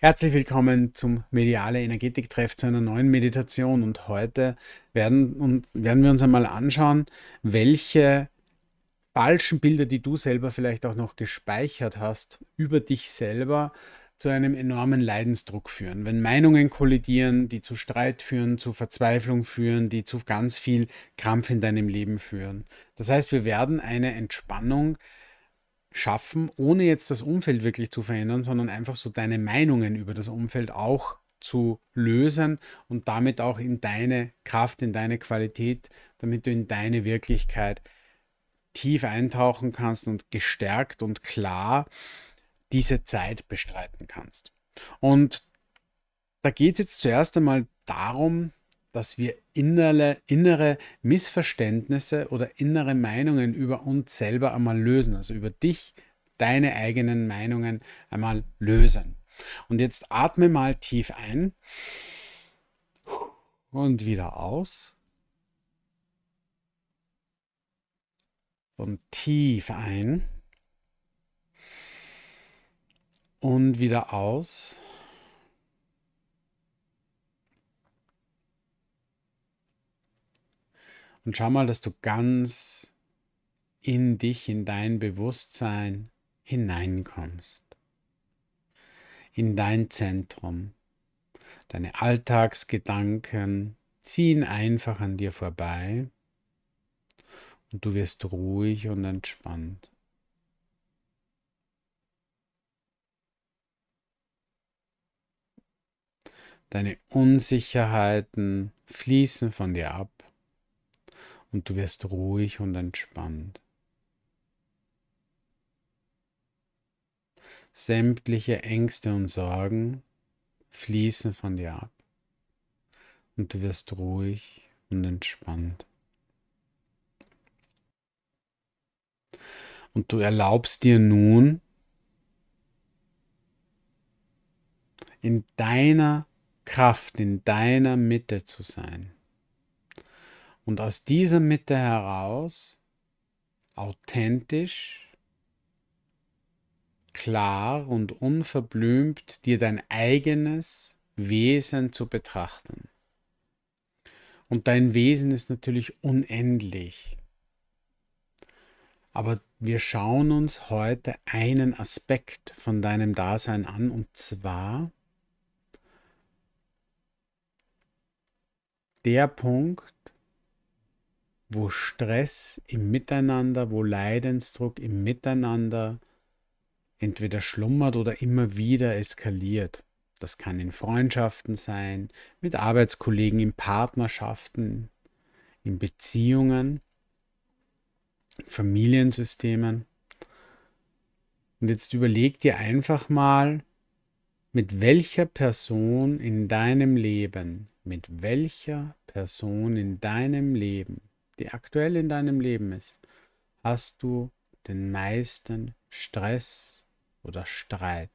Herzlich willkommen zum Mediale Energetik-Treff zu einer neuen Meditation und heute werden, und werden wir uns einmal anschauen, welche falschen Bilder, die du selber vielleicht auch noch gespeichert hast, über dich selber zu einem enormen Leidensdruck führen. Wenn Meinungen kollidieren, die zu Streit führen, zu Verzweiflung führen, die zu ganz viel Krampf in deinem Leben führen. Das heißt, wir werden eine Entspannung schaffen, ohne jetzt das Umfeld wirklich zu verändern, sondern einfach so deine Meinungen über das Umfeld auch zu lösen und damit auch in deine Kraft, in deine Qualität, damit du in deine Wirklichkeit tief eintauchen kannst und gestärkt und klar diese Zeit bestreiten kannst. Und da geht es jetzt zuerst einmal darum, dass wir innere, innere Missverständnisse oder innere Meinungen über uns selber einmal lösen, also über dich, deine eigenen Meinungen einmal lösen. Und jetzt atme mal tief ein und wieder aus. Und tief ein und wieder aus. Und schau mal, dass du ganz in dich, in dein Bewusstsein hineinkommst. In dein Zentrum. Deine Alltagsgedanken ziehen einfach an dir vorbei und du wirst ruhig und entspannt. Deine Unsicherheiten fließen von dir ab und du wirst ruhig und entspannt. Sämtliche Ängste und Sorgen fließen von dir ab und du wirst ruhig und entspannt. Und du erlaubst dir nun, in deiner Kraft, in deiner Mitte zu sein. Und aus dieser Mitte heraus authentisch, klar und unverblümt dir dein eigenes Wesen zu betrachten. Und dein Wesen ist natürlich unendlich. Aber wir schauen uns heute einen Aspekt von deinem Dasein an, und zwar der Punkt, wo Stress im Miteinander, wo Leidensdruck im Miteinander entweder schlummert oder immer wieder eskaliert. Das kann in Freundschaften sein, mit Arbeitskollegen, in Partnerschaften, in Beziehungen, in Familiensystemen. Und jetzt überleg dir einfach mal, mit welcher Person in deinem Leben, mit welcher Person in deinem Leben die aktuell in deinem Leben ist, hast du den meisten Stress oder Streit?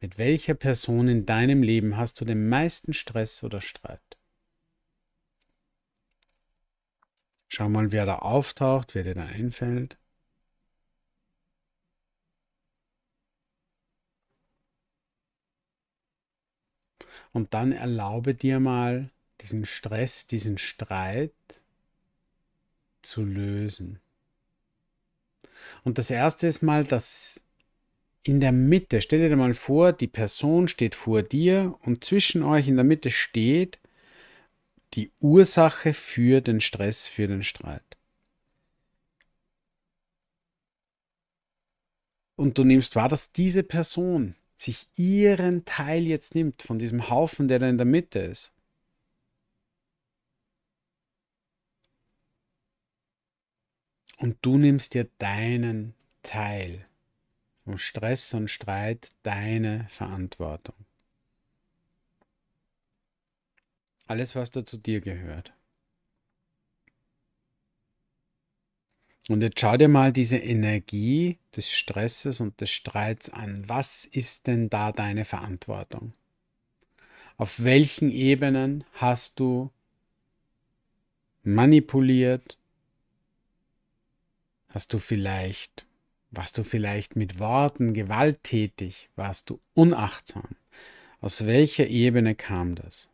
Mit welcher Person in deinem Leben hast du den meisten Stress oder Streit? Schau mal, wer da auftaucht, wer dir da einfällt. Und dann erlaube dir mal diesen Stress, diesen Streit zu lösen. Und das erste ist mal, dass in der Mitte, stell dir mal vor, die Person steht vor dir und zwischen euch in der Mitte steht die Ursache für den Stress, für den Streit. Und du nimmst wahr, dass diese Person sich ihren Teil jetzt nimmt von diesem Haufen, der da in der Mitte ist. Und du nimmst dir deinen Teil vom Stress und Streit, deine Verantwortung. Alles, was da zu dir gehört. Und jetzt schau dir mal diese Energie des Stresses und des Streits an. Was ist denn da deine Verantwortung? Auf welchen Ebenen hast du manipuliert, Hast du vielleicht, warst du vielleicht mit Worten gewalttätig? Warst du unachtsam? Aus welcher Ebene kam das?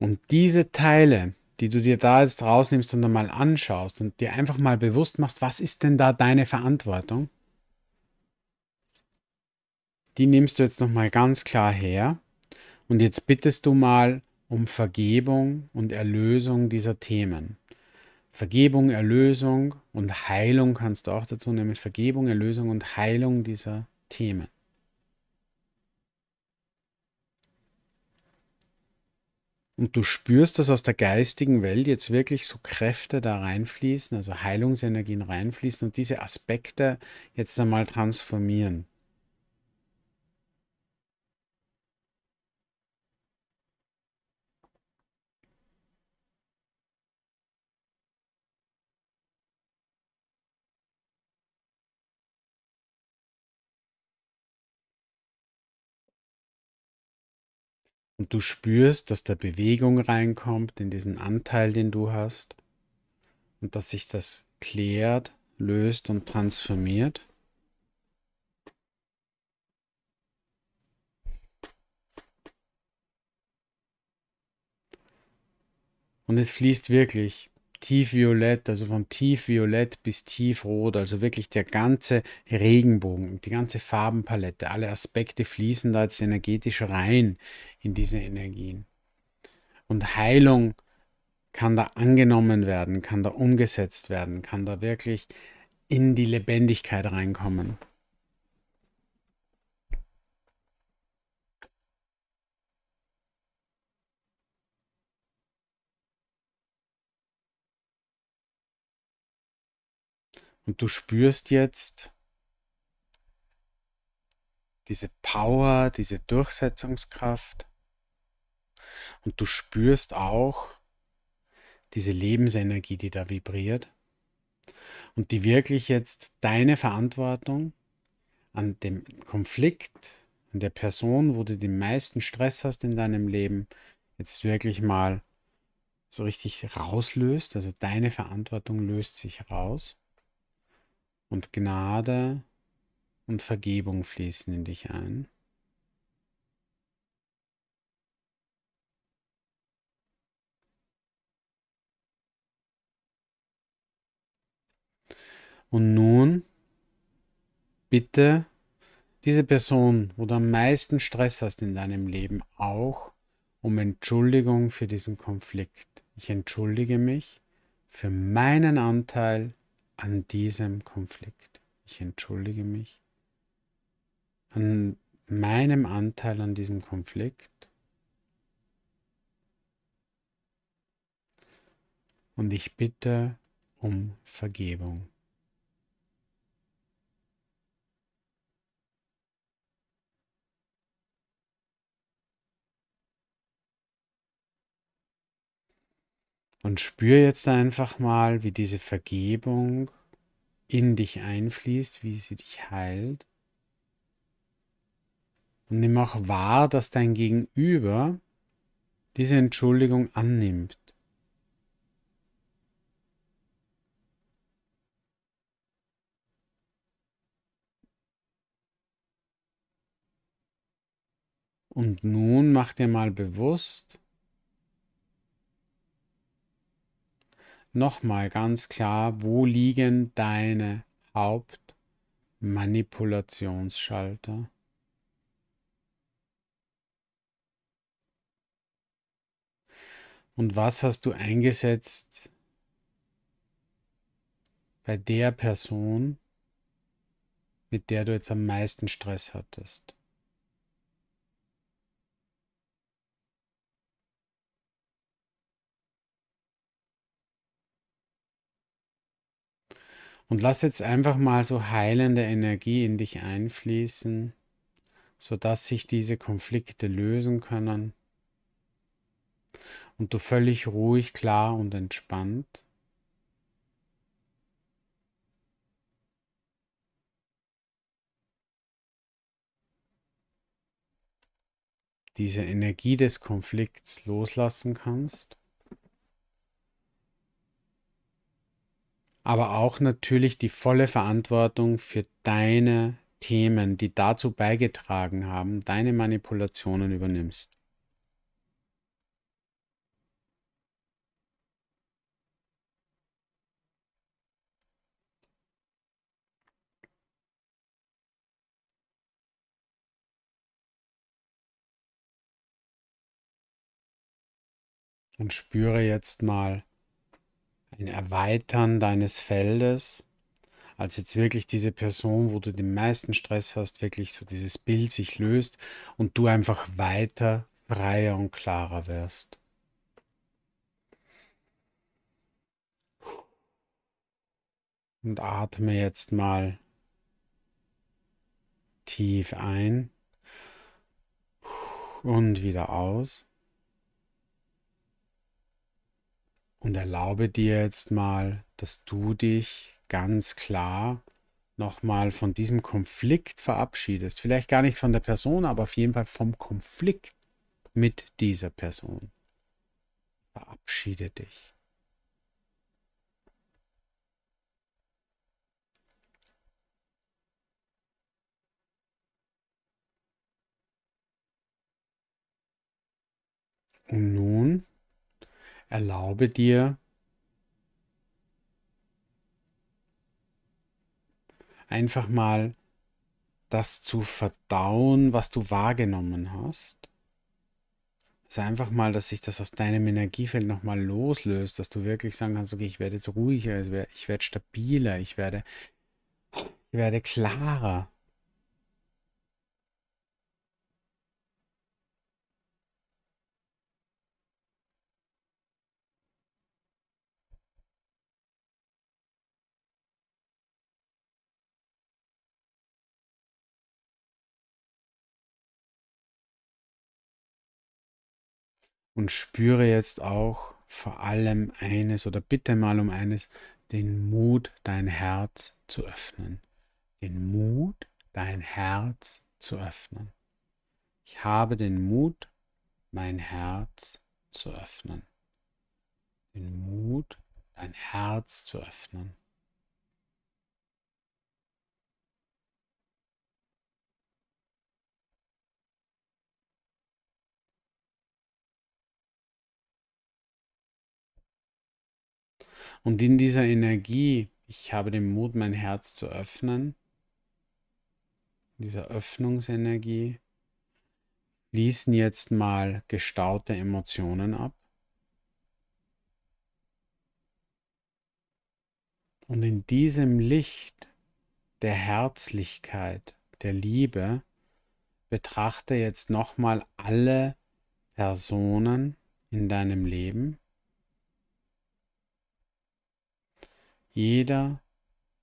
Und diese Teile, die du dir da jetzt rausnimmst und dann mal anschaust und dir einfach mal bewusst machst, was ist denn da deine Verantwortung? Die nimmst du jetzt nochmal ganz klar her und jetzt bittest du mal um Vergebung und Erlösung dieser Themen. Vergebung, Erlösung und Heilung kannst du auch dazu nehmen. Vergebung, Erlösung und Heilung dieser Themen. Und du spürst, dass aus der geistigen Welt jetzt wirklich so Kräfte da reinfließen, also Heilungsenergien reinfließen und diese Aspekte jetzt einmal transformieren. Und du spürst, dass da Bewegung reinkommt in diesen Anteil, den du hast. Und dass sich das klärt, löst und transformiert. Und es fließt wirklich tiefviolett, also von tiefviolett bis tiefrot, also wirklich der ganze Regenbogen, die ganze Farbenpalette, alle Aspekte fließen da jetzt energetisch rein in diese Energien. Und Heilung kann da angenommen werden, kann da umgesetzt werden, kann da wirklich in die Lebendigkeit reinkommen. Und du spürst jetzt diese Power, diese Durchsetzungskraft. Und du spürst auch diese Lebensenergie, die da vibriert. Und die wirklich jetzt deine Verantwortung an dem Konflikt, an der Person, wo du den meisten Stress hast in deinem Leben, jetzt wirklich mal so richtig rauslöst. Also deine Verantwortung löst sich raus und Gnade und Vergebung fließen in dich ein. Und nun bitte diese Person, wo du am meisten Stress hast in deinem Leben, auch um Entschuldigung für diesen Konflikt. Ich entschuldige mich für meinen Anteil an diesem Konflikt. Ich entschuldige mich an meinem Anteil an diesem Konflikt. Und ich bitte um Vergebung. Und spür jetzt einfach mal, wie diese Vergebung in dich einfließt, wie sie dich heilt. Und nimm auch wahr, dass dein Gegenüber diese Entschuldigung annimmt. Und nun mach dir mal bewusst, nochmal ganz klar, wo liegen deine Hauptmanipulationsschalter? Und was hast du eingesetzt bei der Person, mit der du jetzt am meisten Stress hattest? Und lass jetzt einfach mal so heilende Energie in dich einfließen, sodass sich diese Konflikte lösen können und du völlig ruhig, klar und entspannt diese Energie des Konflikts loslassen kannst. aber auch natürlich die volle Verantwortung für deine Themen, die dazu beigetragen haben, deine Manipulationen übernimmst. Und spüre jetzt mal, ein Erweitern deines Feldes, als jetzt wirklich diese Person, wo du den meisten Stress hast, wirklich so dieses Bild sich löst und du einfach weiter freier und klarer wirst. Und atme jetzt mal tief ein und wieder aus. Und erlaube dir jetzt mal, dass du dich ganz klar nochmal von diesem Konflikt verabschiedest. Vielleicht gar nicht von der Person, aber auf jeden Fall vom Konflikt mit dieser Person. Verabschiede dich. Und nun Erlaube dir, einfach mal das zu verdauen, was du wahrgenommen hast. Also einfach mal, dass sich das aus deinem Energiefeld nochmal loslöst, dass du wirklich sagen kannst, okay, ich werde jetzt ruhiger, ich werde stabiler, ich werde, ich werde klarer. und spüre jetzt auch vor allem eines oder bitte mal um eines, den Mut, dein Herz zu öffnen. Den Mut, dein Herz zu öffnen. Ich habe den Mut, mein Herz zu öffnen. Den Mut, dein Herz zu öffnen. Und in dieser Energie, ich habe den Mut, mein Herz zu öffnen, in dieser Öffnungsenergie, fließen jetzt mal gestaute Emotionen ab. Und in diesem Licht der Herzlichkeit, der Liebe, betrachte jetzt nochmal alle Personen in deinem Leben, jeder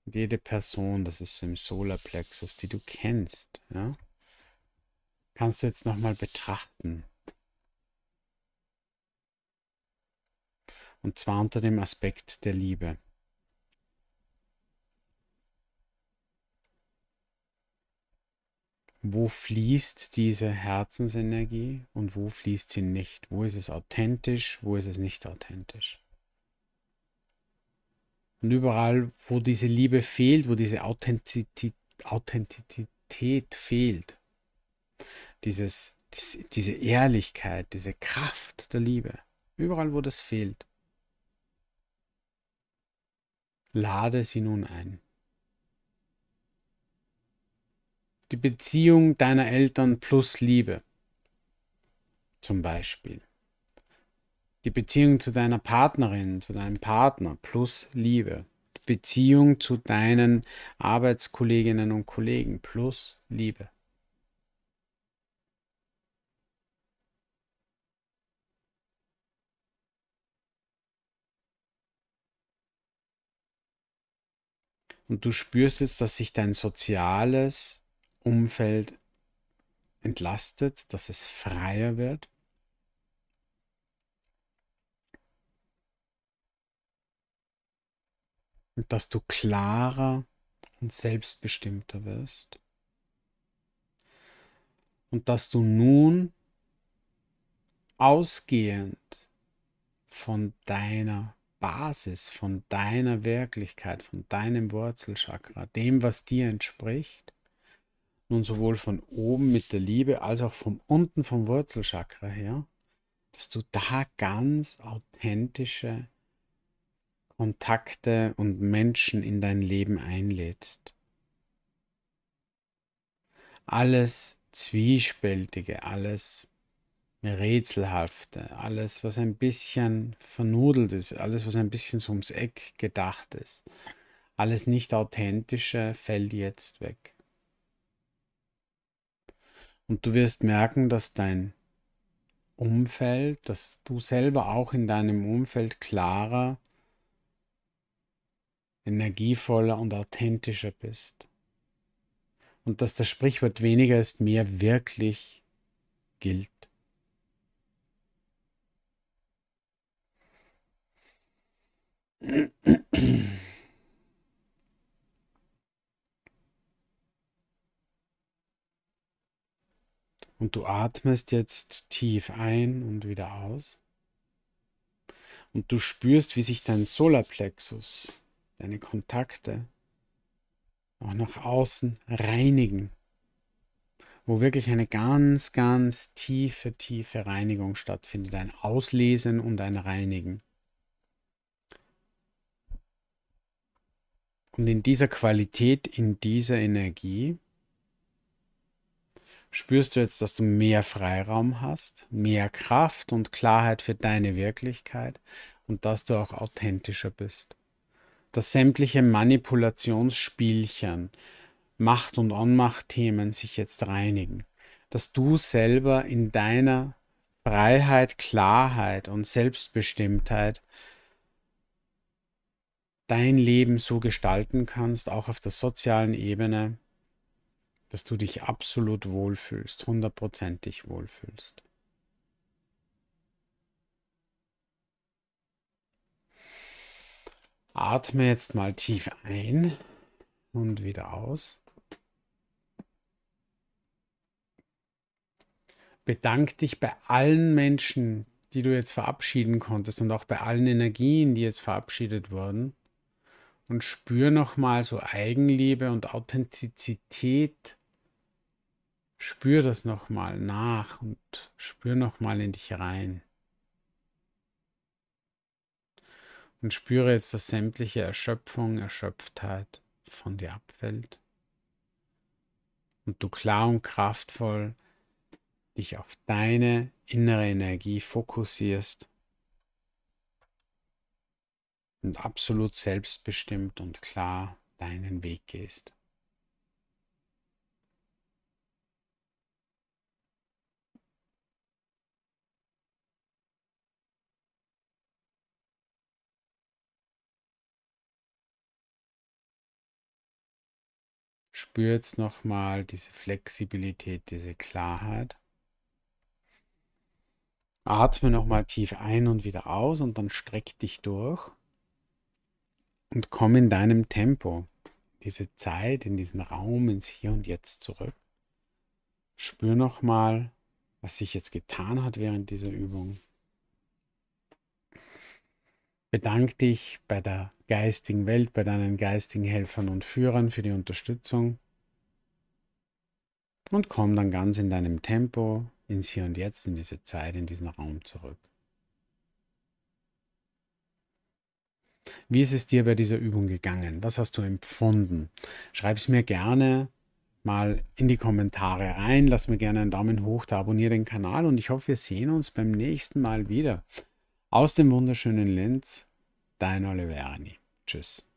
und jede Person, das ist im Solarplexus, die du kennst, ja, kannst du jetzt nochmal betrachten. Und zwar unter dem Aspekt der Liebe. Wo fließt diese Herzensenergie und wo fließt sie nicht? Wo ist es authentisch, wo ist es nicht authentisch? Und überall, wo diese Liebe fehlt, wo diese Authentizität, fehlt, dieses, diese Ehrlichkeit, diese Kraft der Liebe, überall, wo das fehlt, lade sie nun ein. Die Beziehung deiner Eltern plus Liebe zum Beispiel die Beziehung zu deiner Partnerin, zu deinem Partner plus Liebe. Die Beziehung zu deinen Arbeitskolleginnen und Kollegen plus Liebe. Und du spürst jetzt, dass sich dein soziales Umfeld entlastet, dass es freier wird. und dass du klarer und selbstbestimmter wirst. Und dass du nun ausgehend von deiner Basis, von deiner Wirklichkeit, von deinem Wurzelchakra, dem, was dir entspricht, nun sowohl von oben mit der Liebe als auch von unten vom Wurzelchakra her, dass du da ganz authentische Kontakte und Menschen in dein Leben einlädst. Alles Zwiespältige, alles Rätselhafte, alles, was ein bisschen vernudelt ist, alles, was ein bisschen so ums Eck gedacht ist, alles nicht authentische fällt jetzt weg. Und du wirst merken, dass dein Umfeld, dass du selber auch in deinem Umfeld klarer energievoller und authentischer bist. Und dass das Sprichwort weniger ist mehr wirklich gilt. Und du atmest jetzt tief ein und wieder aus. Und du spürst, wie sich dein Solarplexus deine Kontakte auch nach außen reinigen, wo wirklich eine ganz, ganz tiefe, tiefe Reinigung stattfindet, ein Auslesen und ein Reinigen. Und in dieser Qualität, in dieser Energie, spürst du jetzt, dass du mehr Freiraum hast, mehr Kraft und Klarheit für deine Wirklichkeit und dass du auch authentischer bist dass sämtliche Manipulationsspielchen, Macht- und Ohnmachtthemen sich jetzt reinigen, dass du selber in deiner Freiheit, Klarheit und Selbstbestimmtheit dein Leben so gestalten kannst, auch auf der sozialen Ebene, dass du dich absolut wohlfühlst, hundertprozentig wohlfühlst. Atme jetzt mal tief ein und wieder aus. Bedank dich bei allen Menschen, die du jetzt verabschieden konntest und auch bei allen Energien, die jetzt verabschiedet wurden. Und spür nochmal so Eigenliebe und Authentizität. Spür das nochmal nach und spür nochmal in dich rein. und spüre jetzt, dass sämtliche Erschöpfung, Erschöpftheit von dir abfällt und du klar und kraftvoll dich auf deine innere Energie fokussierst und absolut selbstbestimmt und klar deinen Weg gehst. Spürt nochmal diese Flexibilität, diese Klarheit. Atme nochmal tief ein und wieder aus und dann streck dich durch und komm in deinem Tempo, diese Zeit, in diesen Raum, ins Hier und Jetzt zurück. Spür nochmal, was sich jetzt getan hat während dieser Übung. Bedank dich bei der geistigen Welt, bei deinen geistigen Helfern und Führern für die Unterstützung und komm dann ganz in deinem Tempo ins Hier und Jetzt, in diese Zeit, in diesen Raum zurück. Wie ist es dir bei dieser Übung gegangen? Was hast du empfunden? Schreib es mir gerne mal in die Kommentare rein. Lass mir gerne einen Daumen hoch da, abonniere den Kanal und ich hoffe, wir sehen uns beim nächsten Mal wieder. Aus dem wunderschönen Lenz, dein Oliverani. Tschüss.